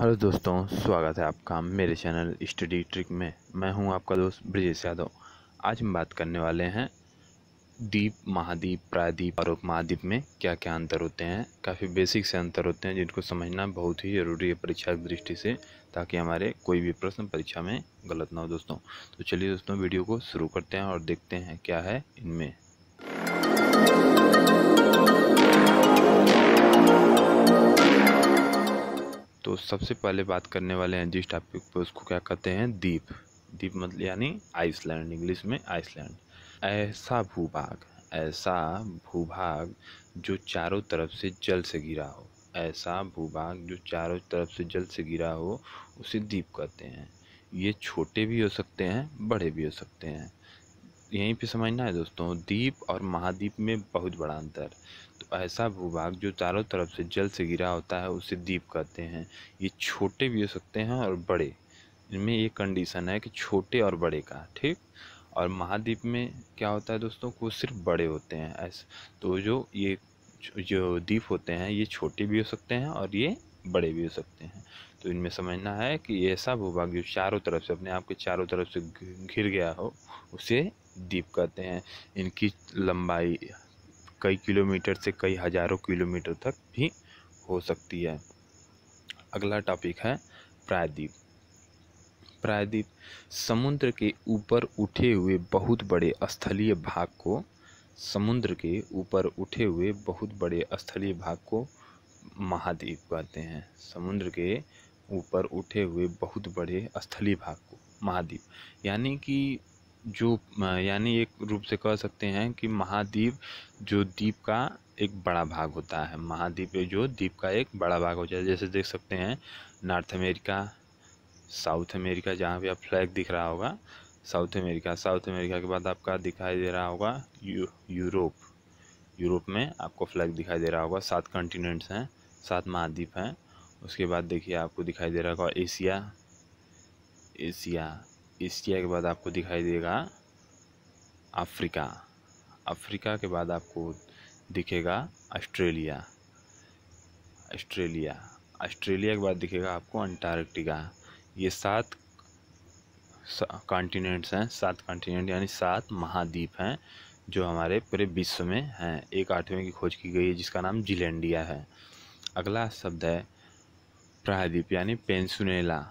hello दोस्तों स्वागत है आपका मेरे चैनल स्टडी ट्रिक में मैं हूं आपका दोस्त ब्रजेश यादव आज हम बात करने वाले हैं दीप महाद्वीप प्रायद्वीप और महाद्वीप में क्या क्या अंतर होते हैं काफ़ी बेसिक से अंतर होते हैं जिनको समझना बहुत ही ज़रूरी है परीक्षा की दृष्टि से ताकि हमारे कोई भी प्रश्न परीक्षा में गलत ना हो दोस्तों तो चलिए दोस्तों वीडियो को शुरू करते हैं और देखते हैं क्या है इनमें सबसे पहले बात करने वाले हैं जिस टॉपिक पे उसको क्या कहते हैं दीप दीप मतलब यानी आइसलैंड इंग्लिश में आइसलैंड ऐसा भूभाग ऐसा भूभाग जो चारों तरफ से जल से गिरा हो ऐसा भूभाग जो चारों तरफ से जल से गिरा हो उसे दीप कहते हैं ये छोटे भी हो सकते हैं बड़े भी हो सकते हैं यहीं पे समझना है दोस्तों द्वीप और महाद्वीप में बहुत बड़ा अंतर तो ऐसा भूभाग जो चारों तरफ से जल से गिरा होता है उसे द्वीप कहते हैं ये छोटे भी हो सकते हैं और बड़े इनमें ये कंडीशन है कि छोटे और बड़े का ठीक और महाद्वीप में क्या होता है दोस्तों को सिर्फ बड़े होते हैं ऐसे तो जो ये जो द्वीप होते हैं ये छोटे भी हो सकते हैं और ये बड़े भी हो सकते हैं तो इनमें समझना है कि ऐसा भूभाग जो चारों तरफ से अपने आप के चारों तरफ से घिर गया हो उसे द्वीप कहते हैं इनकी लंबाई कई किलोमीटर से कई हज़ारों किलोमीटर तक भी हो सकती है अगला टॉपिक है प्रायद्वीप प्रायद्वीप समुद्र के ऊपर उठे हुए बहुत बड़े स्थलीय भाग को समुद्र के ऊपर उठे हुए बहुत बड़े स्थलीय भाग को महाद्वीप कहते हैं समुद्र के ऊपर उठे हुए बहुत बड़े स्थलीय भाग को महाद्वीप यानी कि जो यानी एक रूप से कह सकते हैं कि महाद्वीप जो द्वीप का एक बड़ा भाग होता है महाद्वीप जो द्वीप का एक बड़ा भाग होता है जैसे देख सकते हैं नॉर्थ अमेरिका साउथ अमेरिका जहाँ भी आप फ्लैग दिख रहा होगा साउथ अमेरिका साउथ अमेरिका के बाद आपका दिखाई दे रहा होगा यू, यूरोप यूरोप में आपको फ्लैग दिखाई दे रहा होगा सात कॉन्टिनेंट्स हैं सात महाद्वीप हैं उसके बाद देखिए आपको दिखाई दे रहा होगा एशिया एशिया एशिया के बाद आपको दिखाई देगा अफ्रीका अफ्रीका के बाद आपको दिखेगा ऑस्ट्रेलिया ऑस्ट्रेलिया ऑस्ट्रेलिया के बाद दिखेगा आपको अंटार्कटिका ये सात कॉन्टिनेंट्स हैं सात कॉन्टिनेंट यानी सात महाद्वीप हैं जो हमारे पूरे विश्व में हैं एक आठवें की खोज की गई है जिसका नाम जिलेंडिया है अगला शब्द है प्रायद्वीप यानी पेंसुनेला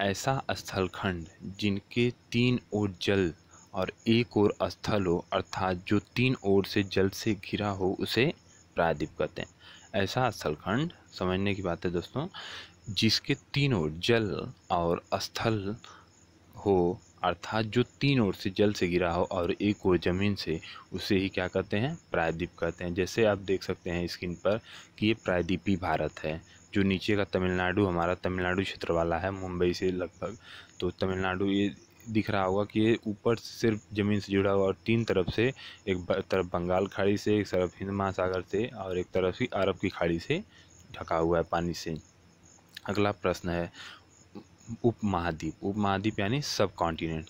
ऐसा स्थलखंड जिनके तीन ओर जल और एक और स्थल हो अर्थात जो तीन ओर से जल से घिरा हो उसे प्रायद्वीप कहते हैं ऐसा स्थलखंड समझने की बात है दोस्तों जिसके तीन ओर जल और स्थल हो अर्थात जो तीन ओर से जल से गिरा हो और एक ओर ज़मीन से उसे ही क्या कहते हैं प्रायद्वीप कहते हैं जैसे आप देख सकते हैं स्क्रीन पर कि ये प्रायद्वीपी भारत है जो नीचे का तमिलनाडु हमारा तमिलनाडु क्षेत्र वाला है मुंबई से लगभग तो तमिलनाडु ये दिख रहा होगा कि ये ऊपर सिर्फ ज़मीन से जुड़ा हुआ और तीन तरफ से एक तरफ बंगाल खाड़ी से एक तरफ हिंद महासागर से और एक तरफ ही अरब की खाड़ी से ढका हुआ है पानी से अगला प्रश्न है उप महाद्वीप उप महाद्वीप यानी सब कॉन्टिनेंट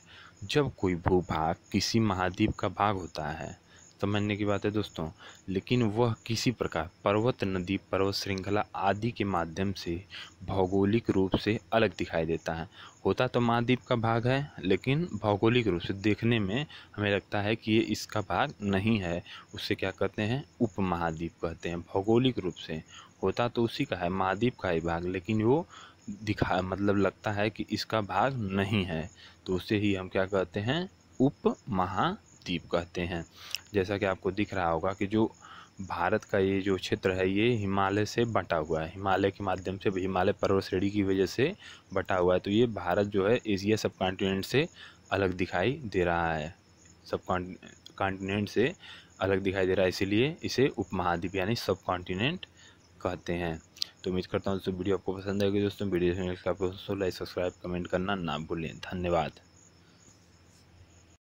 जब कोई भूभाग किसी महाद्वीप का भाग होता है समझने की बात है दोस्तों लेकिन वह किसी प्रकार पर्वत नदी पर्वत श्रृंखला आदि के माध्यम से भौगोलिक रूप से अलग दिखाई देता है होता तो महाद्वीप का भाग है लेकिन भौगोलिक रूप से देखने में हमें लगता है कि ये इसका भाग नहीं है उससे क्या कहते हैं उप महाद्वीप कहते हैं भौगोलिक रूप से होता तो उसी का है महाद्वीप का ही भाग लेकिन वो दिखा मतलब लगता है कि इसका भाग नहीं है तो उसे ही हम क्या कहते हैं उप महा द्वीप कहते हैं जैसा कि आपको दिख रहा होगा कि जो भारत का ये जो क्षेत्र है ये हिमालय से बटा हुआ है हिमालय के माध्यम से हिमालय पर्वत श्रेणी की वजह से बटा हुआ है तो ये भारत जो है एशिया सब कॉन्टिनेंट से अलग दिखाई दे रहा है सब कॉन्टिनेंट से अलग दिखाई दे रहा है इसीलिए इसे उपमहाद्वीप यानी सब कॉन्टिनेंट कहते हैं तो उम्मीद करता हूँ दोस्तों वीडियो आपको पसंद आएगी दोस्तों वीडियो तो आपको दोस्तों लाइक सब्सक्राइब कमेंट करना ना भूलें धन्यवाद